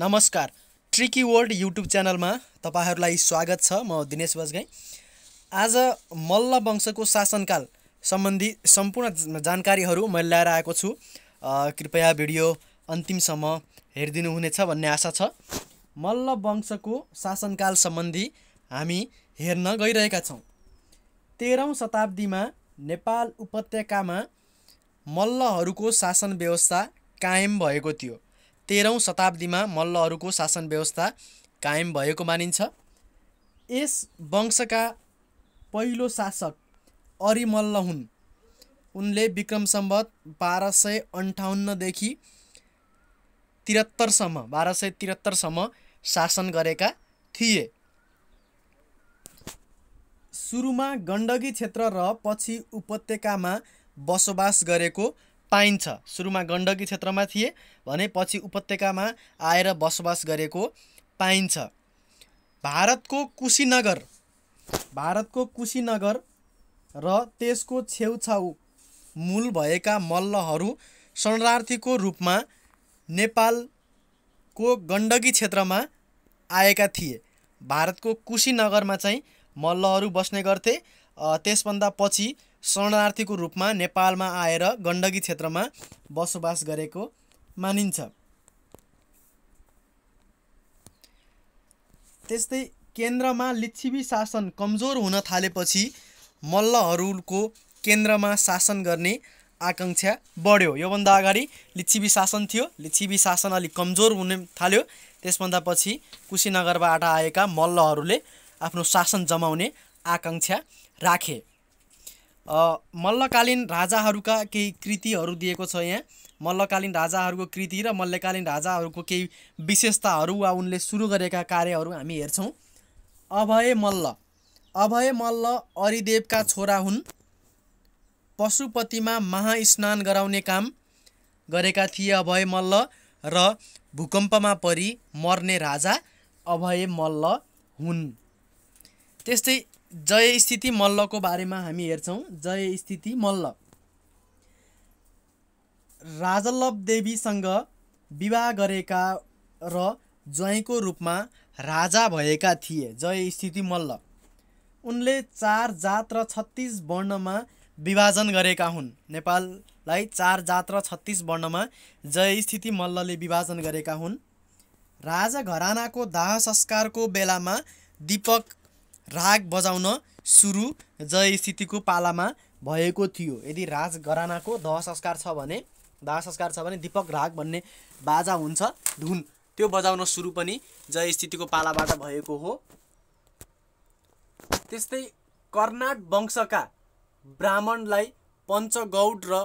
नमस्कार tricky world YouTube च्यानलमा तपाईँहरूलाई स्वागत छ म दिनेश बजगाई आज मल्ल वंशको शासनकाल सम्बन्धी सम्पूर्ण जानकारीहरू मैले ल्याएर आएको छु कृपया भिडियो अन्तिमसम्म हेरिदिनु हुनेछ भन्ने आशा छ मल्ल वंशको शासनकाल सम्बन्धी हामी हेर्न गइरहेका छौँ तेह्रौँ शताब्दीमा नेपाल उपत्यकामा मल्लहरूको शासन व्यवस्था कायम भएको थियो तेह्रौँ शताब्दीमा मल्लहरूको शासन व्यवस्था कायम भएको मानिन्छ यस वंशका पहिलो शासक अरिमल्ल हुन् उनले विक्रम सम्बत बाह्र सय अन्ठाउन्नदेखि त्रिहत्तरसम्म बाह्र सय त्रिहत्तरसम्म शासन गरेका थिए सुरुमा गण्डकी क्षेत्र र पछि उपत्यकामा बसोबास गरेको पाइन्छ सुरुमा गण्डकी क्षेत्रमा थिए भने पछि उपत्यकामा आएर बसोबास गरेको पाइन्छ भारतको कुशीनगर भारतको कुशीनगर र त्यसको छेउछाउ मूल भएका मल्लहरू शरणार्थीको रूपमा नेपालको गण्डकी क्षेत्रमा आएका थिए भारतको कुशीनगरमा चाहिँ मल्लहरू बस्ने गर्थे त्यसभन्दा पछि शरणार्थीको रूपमा नेपालमा आएर गण्डकी क्षेत्रमा बसोबास गरेको मानिन्छ त्यस्तै केन्द्रमा लिच्छिवी शासन कमजोर हुन थालेपछि मल्लहरूको केन्द्रमा शासन गर्ने आकाङ्क्षा बढ्यो योभन्दा अगाडि लिच्छिवी शासन थियो लिच्छिवी शासन अलिक कमजोर हुन थाल्यो त्यसभन्दा पछि कुशीनगरबाट आएका मल्लहरूले आफ्नो शासन जमाउने आकाङ्क्षा राखे मल्लकालीन राजाहरूका केही कृतिहरू दिएको छ यहाँ मल्लकालीन राजाहरूको कृति र मल्लकालीन राजाहरूको केही विशेषताहरू वा उनले सुरु गरेका कार्यहरू हामी हेर्छौँ अभय मल्ल अभय मल्ल अरिदेवका छोरा हुन् पशुपतिमा महास्नान गराउने काम गरेका थिए अभय मल्ल र भूकम्पमा परि मर्ने राजा अभय मल्ल हुन् त्यस्तै जय स्थिति मल्लको बारेमा हामी हेर्छौँ जय स्थिति मल्ल राजल्लभ देवीसँग विवाह गरेका र ज्वाइँको रूपमा राजा भएका थिए जय स्थिति मल्ल उनले चार जात र छत्तिस वर्णमा विभाजन गरेका हुन् नेपाललाई चार जात र छत्तिस वर्णमा जय स्थिति मल्लले विभाजन गरेका हुन् राजा घरानाको दाह संस्कारको बेलामा दीपक राग बजाउन सुरु जयस्थितिको पालामा भएको थियो यदि राज घरानाको दह संस्कार छ भने दह संस्कार छ भने दीपक राग भन्ने बाजा हुन्छ धुन त्यो बजाउन सुरु पनि जयस्थितिको पालाबाट भएको हो त्यस्तै कर्नाट वंशका ब्राह्मणलाई पञ्चगौड र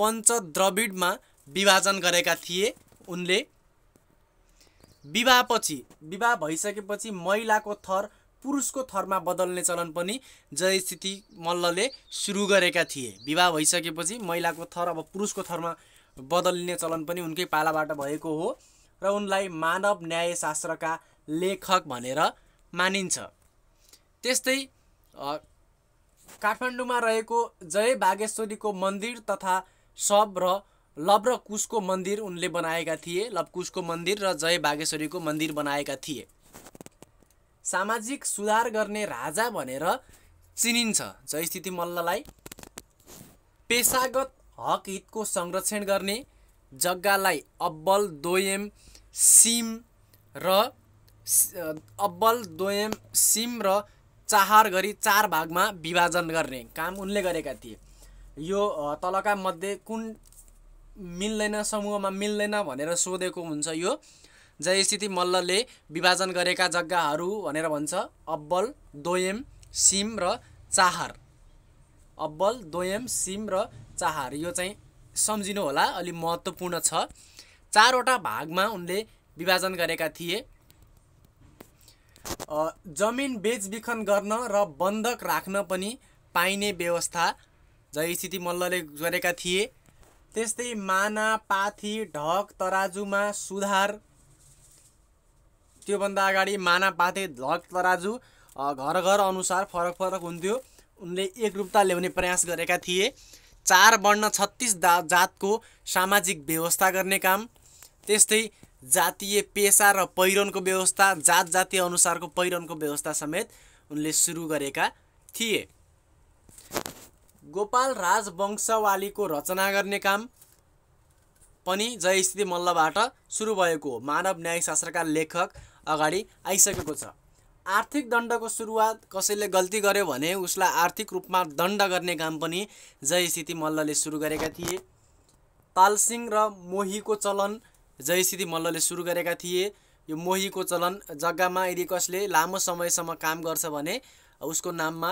पञ्चद्रविडमा विभाजन गरेका थिए उनले विवाहपछि विवाह भइसकेपछि महिलाको थर पुरुषको थरमा बदल्ने चलन पनि जयस्थिति मल्लले सुरु गरेका थिए विवाह भइसकेपछि महिलाको थर अब पुरुषको थरमा बदलिने चलन पनि उनकै पालाबाट भएको हो र उनलाई मानव न्यायशास्त्रका लेखक भनेर मानिन्छ त्यस्तै काठमाडौँमा रहेको जय बागेश्वरीको मन्दिर तथा सब र लब्रकुशको मन्दिर उनले बनाएका थिए लबकुशको मन्दिर र जय बागेश्वरीको मन्दिर बनाएका थिए सामाजिक सुधार गर्ने राजा भनेर चिनिन्छ जयस्थिति मल्ललाई पेसागत हक हितको संरक्षण गर्ने जग्गालाई अब्बल दोयम सिम र अब्बल दोयम सिम र चाहार गरी चार भागमा विभाजन गर्ने काम उनले गरेका थिए यो तलका मध्ये कुन मिल्दैन समूहमा मिल्दैन भनेर सोधेको हुन्छ यो जयस्थिति मल्लले विभाजन गरेका जग्गाहरू भनेर भन्छ अब्बल दोयम सिम र चाहार अब्बल दोयम सिम र चाहार यो चाहिँ सम्झिनु होला अलि महत्त्वपूर्ण छ चारवटा भागमा उनले विभाजन गरेका थिए जमिन बेचबिखन गर्न र बन्धक राख्न पनि पाइने व्यवस्था जयस्थिति मल्लले गरेका थिए त्यस्तै माना पाथी ढक तराजुमा सुधार त्योभन्दा अगाडि माना पाते धक तराजु घर घर अनुसार फरक फरक हुन्थ्यो उनले एकरूपता ल्याउने प्रयास गरेका थिए चार वर्ण छत्तिस दा जातको सामाजिक व्यवस्था गर्ने काम त्यस्तै जातीय पेसा र पहिरनको व्यवस्था जात जातीय अनुसारको पहिरनको व्यवस्था समेत उनले सुरु गरेका थिए गोपाल राजवंशवालीको रचना गर्ने काम पनि जयस्थिति मल्लबाट सुरु भएको हो मानव न्यायशास्त्रका लेखक अगाडि आइसकेको छ आर्थिक दण्डको सुरुवात कसैले गल्ती गर्यो भने उसलाई आर्थिक रूपमा दण्ड गर्ने काम पनि जयसिद्धि मल्लले सुरु गरेका थिए तालसिंह र मोहीको चलन जयसिति मल्लले सुरु गरेका थिए यो मोहीको चलन जग्गामा यदि कसले लामो समयसम्म काम गर्छ भने उसको नाममा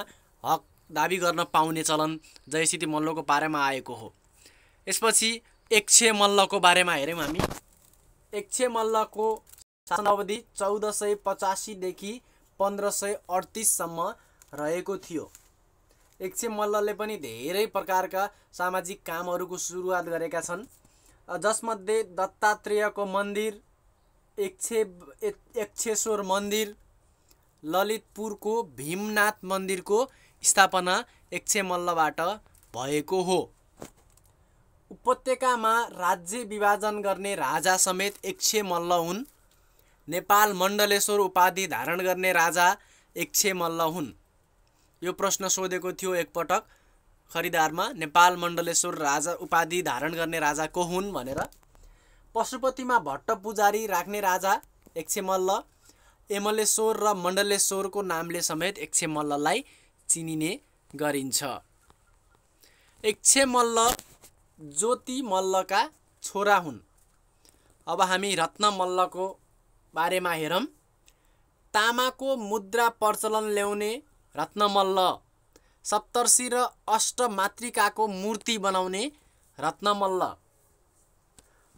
हक दाबी गर्न पाउने चलन जयसिथी मल्लको बारेमा आएको हो यसपछि एकछे मल्लको बारेमा हेऱ्यौँ हामी एकछे मल्लको शासन अवधि चौध सय पचासीदेखि पन्ध्र सय अडतिससम्म रहेको थियो एकछे मल्लले पनि धेरै प्रकारका सामाजिक कामहरूको सुरुवात गरेका छन् जसमध्ये दत्तात्रेयको मन्दिर एकछे एकछेश्वर मन्दिर ललितपुरको भीमनाथ मन्दिरको स्थापना एकछे मल्लबाट भएको हो उपत्यकामा राज्य विभाजन गर्ने राजा समेत एकछे मल्ल हुन् नेपाल मण्डलेश्वर उपाधि धारण गर्ने राजा एकछे मल्ल हुन् यो प्रश्न सोधेको थियो एकपटक खरिदारमा नेपाल मण्डलेश्वर राजा उपाधि धारण गर्ने राजा को हुन् भनेर पशुपतिमा भट्ट पुजारी राख्ने राजा एकछे मल्ल एमलेश्वर र मण्डलेश्वरको नामले समेत एकछे मल्ललाई चिनिने गरिन्छ एकछे मल्ल ज्योति मल्लका छोरा हुन् अब हामी रत्न मल्लको बारेमा हेरौँ तामाको मुद्रा प्रचलन ल्याउने रत्नमल्ल सप्तर्षी र मातृकाको मूर्ति बनाउने रत्नमल्ल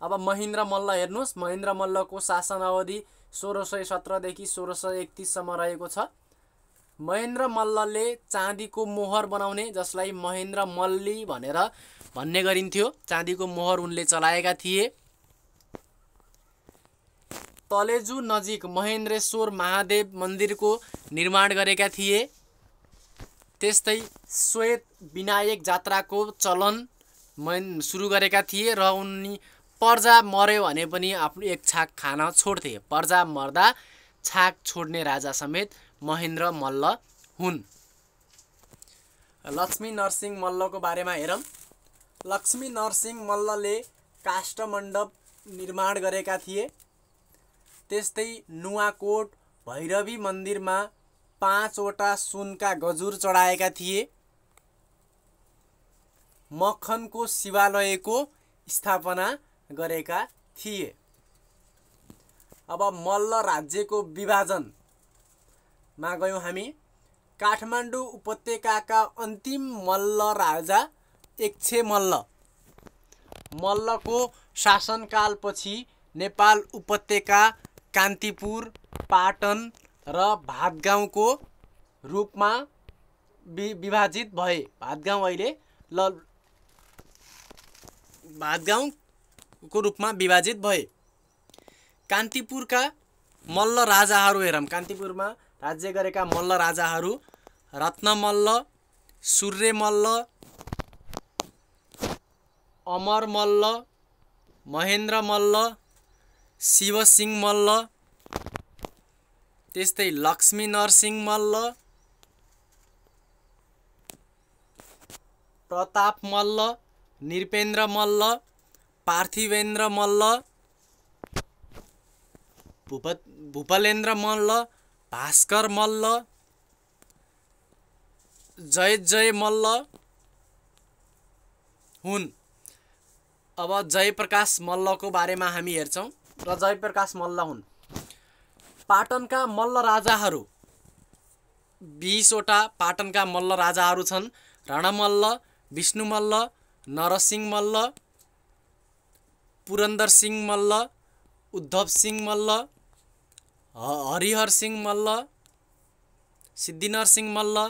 अब महेन्द्र मल्ल हेर्नुहोस् महेन्द्र मल्लको शासन अवधि सोह्र सय सत्रदेखि सोह्र सय एकतिससम्म रहेको छ महेन्द्र मल्लले चाँदीको मोहर बनाउने जसलाई महेन्द्र मल्ली भनेर भन्ने गरिन्थ्यो चाँदीको मोहर उनले चलाएका थिए तलेजु नजिक महेन्द्रेश्वर महादेव मन्दिरको निर्माण गरेका थिए त्यस्तै श्वेत विनायक जात्राको चलन मन सुरु गरेका थिए र उनी पर्जा मर्यो भने पनि आफ्नो एक छाक खान छोड्थे पर्जा मर्दा छाक छोड्ने राजा समेत महेन्द्र मल्ल हुन् लक्ष्मी नरसिंह मल्लको बारेमा हेरौँ लक्ष्मी नरसिंह मल्लले काष्ठमण्डप निर्माण गरेका थिए त्यस्तै नुवाकोट भैरवी मन्दिरमा पाँचवटा सुनका गजुर चढाएका थिए मखनको शिवालयको स्थापना गरेका थिए अब मल्ल राज्यको विभाजनमा गयौँ हामी काठमाडौँ उपत्यकाका अन्तिम मल्ल राजा एकछे मल्ल मल्लको शासनकालपछि नेपाल उपत्यका कान्तिपुर पाटन र भातगाउँको रूपमा वि विभाजित भए भातगाउँ अहिले ल भातगाउँको रूपमा विभाजित भए कान्तिपुरका मल्ल राजाहरू हेरौँ कान्तिपुरमा राज्य गरेका मल्ल राजाहरू रत्नमल्ल सूर्य मल्ल अमर मल्ल महेन्द्र मल्ल शिवसिंह मल्ल त्यस्तै लक्ष्मी नरसिंह मल्ल प्रताप मल्ल निरपेन्द्र मल्ल पार्थिवेन्द्र मल्ल भूप भूपलेन्द्र मल्ल भास्कर मल्ल जय जय मल्ल हुन् अब जयप्रकाश मल्लको बारेमा हामी हेर्छौँ र जयप्रकाश मल्ल हुन् पाटनका मल्ल राजाहरू बिसवटा पाटनका मल्ल राजाहरू छन् राणा मल्ल विष्णु मल्ल नरसिंह मल्ल पुरन्दर सिंह मल्ल उद्धव सिंह मल्ल हरिहर सिंह मल्ल सिद्धिनरसिंह मल्ल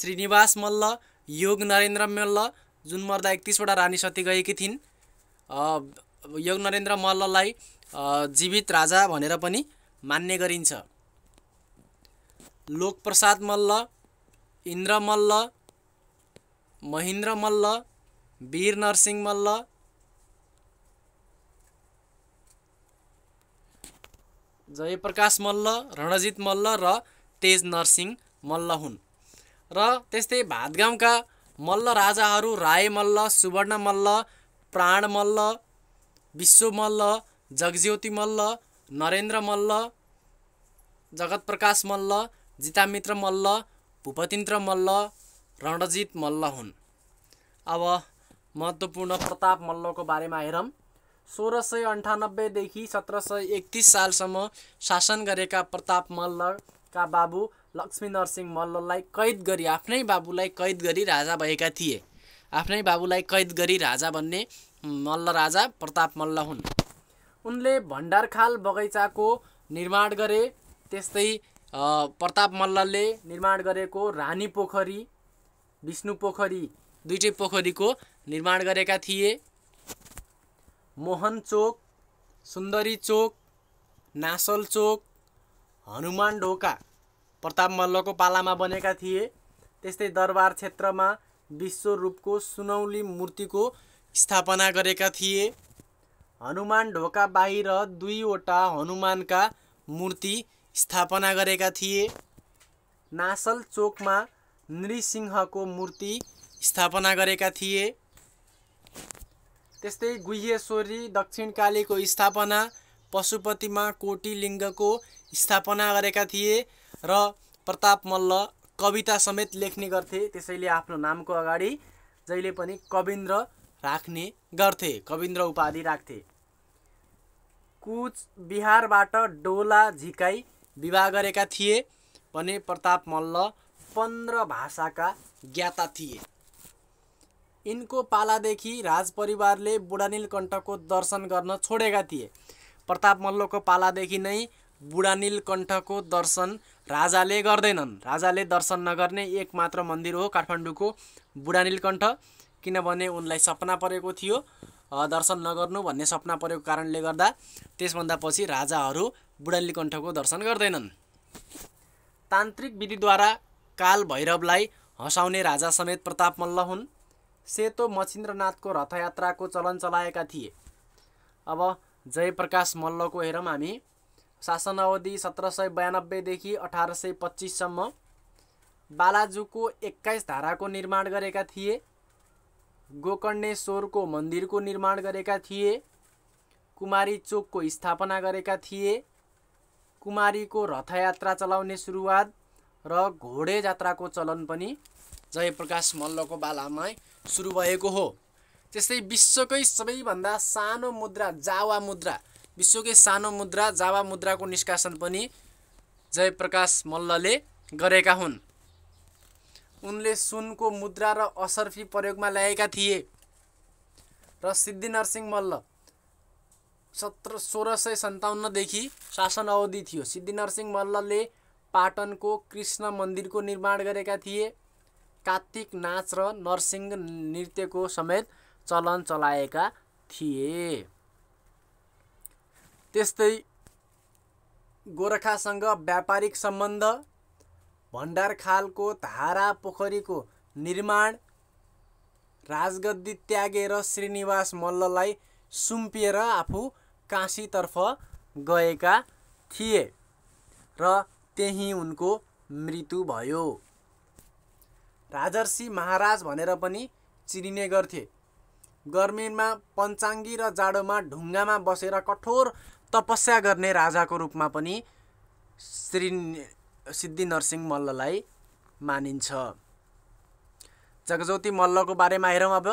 श्रीनिवास मल्ल योग नरेन्द्र मल्ल जुन मर्दा एकतिसवटा रानी सती गएकी थिइन् योग नरेन्द्र मल्ललाई जीवित राजा भनेर पनि मान्ने गरिन्छ लोकप्रसाद मल्ल इन्द्र मल्ल महेन्द्र मल्ल वीर नरसिंह मल्ल जयप्रकाश मल्ल रणजित मल्ल र तेज नरसिंह मल्ल हुन् र त्यस्तै भातगाउँका मल्ल राजाहरू राय मल्ल सुवर्ण मल्ल प्राण मल्ल विश्व मल्ल जगज्योति मल्ल नरेन्द्र मल्ल जगत प्रकाश मल्ल जितामित्र मल्ल भूपतिन्द्र मल्ल रणजित मल्ल हुन् अब महत्त्वपूर्ण प्रताप मल्लको बारेमा हेरौँ सोह्र सय अन्ठानब्बेदेखि सत्र सय एकतिस सालसम्म शासन गरेका प्रताप मल्लका बाबु लक्ष्मी नरसिंह मल्ललाई कैद गरी आफ्नै बाबुलाई कैद गरी राजा भएका थिए आफ्नै बाबुलाई कैद गरी राजा भन्ने मल्ल राजा प्रताप मल्ल हुन् उनले भण्डारखाल बगैँचाको निर्माण गरे त्यस्तै प्रताप मल्लले निर्माण गरेको रानी पोखरी विष्णु पोखरी दुइटै पोखरीको निर्माण गरेका थिए मोहन चोक सुन्दरी चोक नासल चोक हनुमान ढोका प्रताप मल्लको पालामा बनेका थिए त्यस्तै दरबार क्षेत्रमा विश्वरूपको सुनौली मूर्तिको स्थापना गरेका थिए हनुमान ढोका बाहिर दुईवटा हनुमानका मूर्ति स्थापना गरेका थिए नासल चोकमा नृसिंहको मूर्ति स्थापना गरेका थिए त्यस्तै गुह्यश्वरी दक्षिणकालीको स्थापना पशुपतिमा कोटिलिङ्गको स्थापना गरेका थिए र प्रताप मल्ल कविता समेत लेख्ने गर्थे त्यसैले आफ्नो नामको अगाडि जहिले पनि कविन्द्र राख्ने गर्थे कविन्द्र उपाधि राख्थे बिहारबाट डोला झिकाइ विवाह गरेका थिए भने प्रताप मल्ल पन्ध्र भाषाका ज्ञाता थिए यिनको पालादेखि राजपरिवारले बुढानीलकण्ठको दर्शन गर्न छोडेका थिए प्रताप मल्लको पालादेखि नै बुढा कण्ठको दर्शन राजाले गर्दैनन् राजाले दर्शन नगर्ने एक मात्र मन्दिर हो काठमाडौँको बुढा कण्ठ किनभने उनलाई सपना परेको थियो दर्शन नगर्नु भन्ने सपना परेको कारणले गर्दा त्यसभन्दा पछि राजाहरू बुढालीकण्ठको दर्शन गर्दैनन् तान्त्रिक विधिद्वारा काल भैरवलाई हँसाउने राजा समेत प्रताप मल्ल हुन् सेतो मचिन्द्रनाथको रथयात्राको चलन चलाएका थिए अब जयप्रकाश मल्लको हेरौँ हामी शासन अवधि सत्र सय बयानब्बेदेखि अठार सय पच्चिससम्म बालाजुको एक्काइस धाराको निर्माण गरेका थिए गोकर्णेश्वरको मन्दिरको निर्माण गरेका थिए कुमारी चोकको स्थापना गरेका थिए कुमारीको रथयात्रा चलाउने सुरुवात र घोडे जात्राको चलन पनि जयप्रकाश मल्लको बालामा सुरु भएको हो त्यस्तै विश्वकै सबैभन्दा सानो मुद्रा जावा मुद्रा विश्वकै सानो मुद्रा जावा मुद्राको निष्कासन पनि जयप्रकाश मल्लले गरेका हुन् उनले सुनको मुद्रा र असर्फी प्रयोगमा ल्याएका थिए र नरसिंह मल्ल सत्र सोह्र सय सन्ताउन्नदेखि शासन अवधि थियो सिद्धिनरसिंह मल्लले पाटनको कृष्ण मन्दिरको निर्माण गरेका थिए कात्तिक नाच र नरसिंह नृत्यको समेत चलन चलाएका थिए त्यस्तै गोर्खासँग व्यापारिक सम्बन्ध भण्डारखालको धारा पोखरीको निर्माण राजगद्दी त्यागेर श्रीनिवास मल्ललाई सुम्पिएर आफू काशीतर्फ गएका थिए र त्यहीँ उनको मृत्यु भयो राजर्षि महाराज भनेर पनि चिनिने गर्थे गर्मीमा पञ्चाङ्गी र जाडोमा ढुङ्गामा बसेर कठोर तपस्या गर्ने राजाको रूपमा पनि श्री नरसिंह मल्ललाई मानिन्छ जगज्योति मल्लको बारेमा हेरौँ अब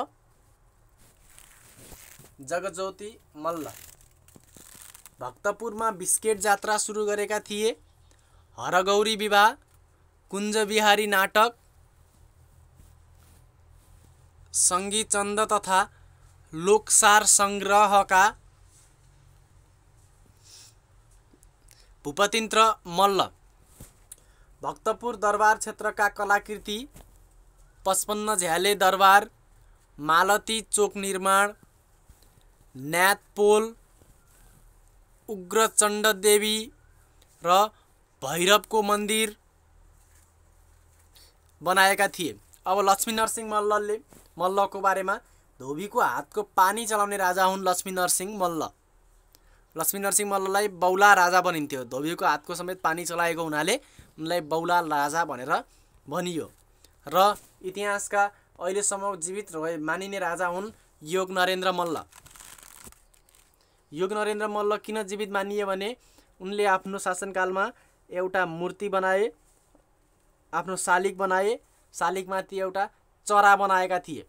जगज्योति मल्ल भक्तपुरमा बिस्केट जात्रा सुरु गरेका थिए हरगौरी विवाह कुञ्जबिहारी नाटक सङ्गीतचन्द तथा लोकसार सङ्ग्रहका भूपतिन्द्र मल्ल भक्तपुर दरबार क्षेत्रका कलाकृति पचपन्न झ्याले दरबार मालती चोक निर्माण न्यात पोल उग्रचण्डदेवी र भैरवको मन्दिर बनाएका थिए अब लक्ष्मी नरसिंह मल्लले मल्लको बारेमा धोबीको हातको पानी चलाउने राजा हुन् लक्ष्मी नरसिंह मल्ल लक्ष्मी नरसिंह मल्ललाई बौला राजा बनिन्थ्यो धोबीको हातको समेत पानी चलाएको हुनाले उनलाई बौला राजा भनेर भनियो र इतिहासका अहिलेसम्म जीवित रहे मानिने राजा हुन् योग नरेन्द्र मल्ल योग नरेन्द्र मल्ल किन जीवित मानिए भने उनले आफ्नो शासनकालमा एउटा मूर्ति बनाए आफ्नो शालिक बनाए शालिकमाथि एउटा चरा बनाएका थिए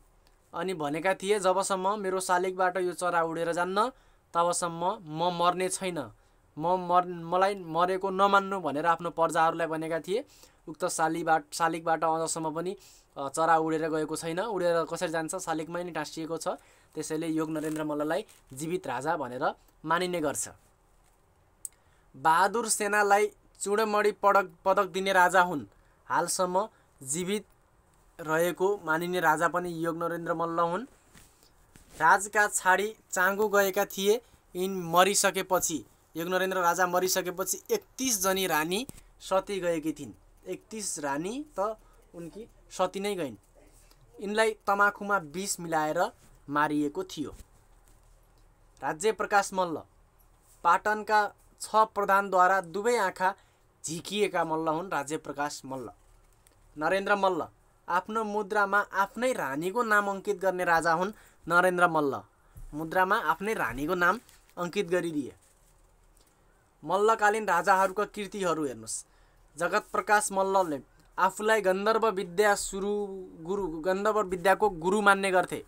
अनि भनेका थिए जबसम्म मेरो शालिकबाट यो चरा उडेर जान्न तबसम्म म मर्ने छैन म मर मलाई मरेको नमान्नु भनेर आफ्नो प्रजाहरूलाई भनेका थिए उक्त शालिबाट शालिगबाट अझसम्म पनि चरा उडेर गएको छैन उडेर कसरी जान्छ शालिगमै नै टाँसिएको छ त्यसैले योग नरेन्द्र मल्ललाई जीवित राजा भनेर मानिने गर्छ बहादुर सेनालाई चुडमणी पडक पदक दिने राजा हुन् हालसम्म जीवित रहेको मानिने राजा पनि योग नरेन्द्र मल्ल हुन् राजका छाडी चाँगो गएका थिए यिन मरिसकेपछि एक नरेन्द्र राजा मरिसकेपछि एकतिस जनी रानी सती गएकी थिइन् एकतिस रानी त उनकी सती नै गइन् यिनलाई तमाखुमा विष मिलाएर मारिएको थियो राज्य प्रकाश मल्ल पाटनका छ प्रधानद्वारा दुवै आँखा झिकिएका मल्ल हुन् राज्य प्रकाश मल्ल नरेन्द्र मल्ल आफ्नो मुद्रामा आफ्नै रानीको नाम अङ्कित गर्ने राजा हुन् नरेन्द्र मल्ल मुद्रामा आफ्नै रानीको नाम अङ्कित गरिदिए मल्लकालीन राजाहरूका कृतिहरू हेर्नुहोस् जगत प्रकाश मल्लले आफूलाई गन्धर्व विद्या सुरु गुरु गन्धर्व विद्याको गुरु मान्ने गर्थे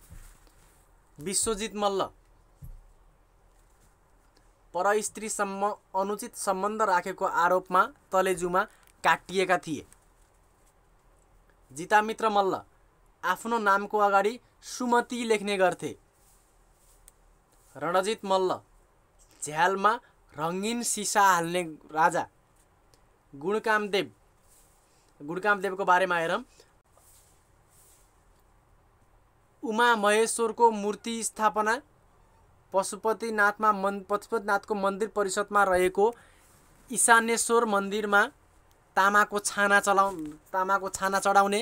विश्वजित मल्ल परस्त्रीसम्म अनुचित सम्बन्ध राखेको आरोपमा तलेजुमा काटिएका थिए जितामित्र मल्ल आफ्नो नामको अगाडि सुमती लेख्ने गर्थे रणजित मल्ल झ्यालमा रङ्गिन सिसा हाल्ने राजा गुणकामदेव गुणकामदेवको बारेमा हेरौँ उमा महेश्वरको मूर्ति स्थापना पशुपतिनाथमा मन पशुपतिनाथको मन्दिर परिषदमा रहेको ईशानेश्वर मन्दिरमा तामाको छाना चलाउ तामाको छाना चढाउने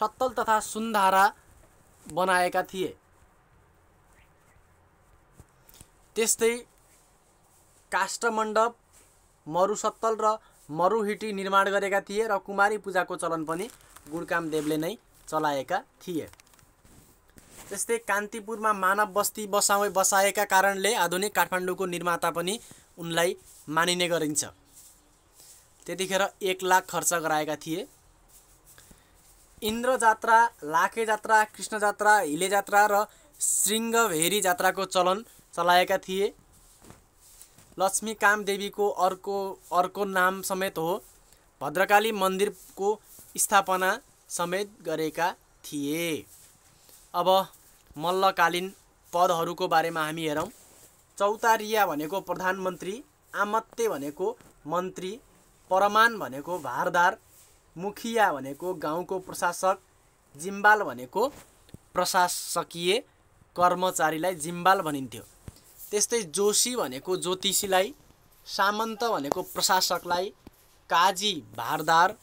सत्तल तथा सुन्धारा बनाएका थिए त्यस्तै काष्ठमण्डप मरुसत्तल र मरुहिटी निर्माण गरेका थिए र कुमारी पूजाको चलन पनि गुणकामदेवले नै चलाएका थिए त्यस्तै कान्तिपुरमा मानव बस्ती बसाउ बसाएका कारणले आधुनिक काठमाडौँको निर्माता पनि उनलाई मानिने गरिन्छ त्यतिखेर एक लाख खर्च गराएका थिए इन्द्र जात्रा लाखे जात्रा कृष्ण जात्रा हिले जात्रा र श्रृङ्गभेरी जात्राको चलन चलाएका थिए लक्ष्मी कामदेवीको अर्को अर्को नाम समेत हो भद्रकाली मन्दिरको स्थापना समेत गरेका थिए अब मल्लकालीन पदहरूको बारेमा हामी हेरौँ चौतारिया भनेको प्रधानमन्त्री आमत्ते भनेको मन्त्री परमान भनेको भारदार मुखिया भनेको गाउँको प्रशासक जिम्बाल भनेको प्रशासकीय कर्मचारीलाई जिम्बाल भनिन्थ्यो त्यस्तै जोशी भनेको ज्योतिषीलाई सामन्त भनेको प्रशासकलाई काजी भारदार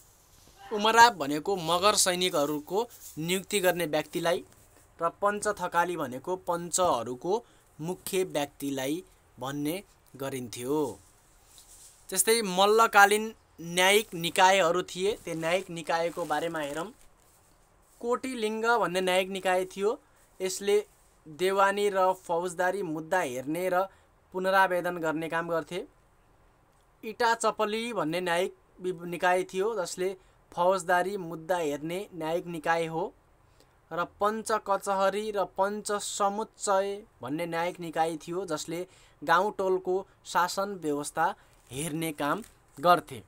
उमराब भनेको मगर सैनिकहरूको नियुक्ति गर्ने व्यक्तिलाई र पञ्चथकाली भनेको पञ्चहरूको मुख्य व्यक्तिलाई भन्ने गरिन्थ्यो त्यस्तै मल्लकालीन न्यायिक निकायहरू थिए त्यो न्यायिक निकायको बारेमा हेरौँ कोटिलिङ्ग भन्ने न्यायिक निकाय थियो यसले देवानी र फौजदारी मुद्दा हेर्ने र पुनरावेदन गर्ने काम गर्थे इटा चपली भन्ने न्यायिक निकाय थियो जसले फौजदारी मुद्दा हेर्ने न्यायिक निकाय हो र पञ्च कचहरी र पञ्च समुच्चय भन्ने न्यायिक निकाय थियो जसले गाउँ टोलको शासन व्यवस्था हेर्ने काम गर्थे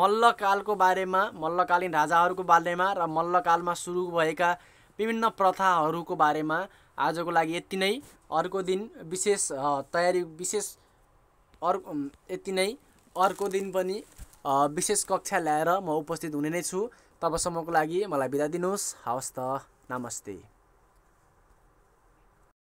मल्लकालको बारेमा मल्लकालीन राजाहरूको बारेमा र मल्लकालमा सुरु भएका विभिन्न प्रथाहरूको बारेमा आजको लागि यति नै अर्को दिन विशेष तयारी विशेष अर्को यति नै अर्को दिन पनि विशेष कक्षा ल्याएर म उपस्थित हुने नै छु तबसम्मको लागि मलाई बिदा दिनुहोस् हवस् त नमस्ते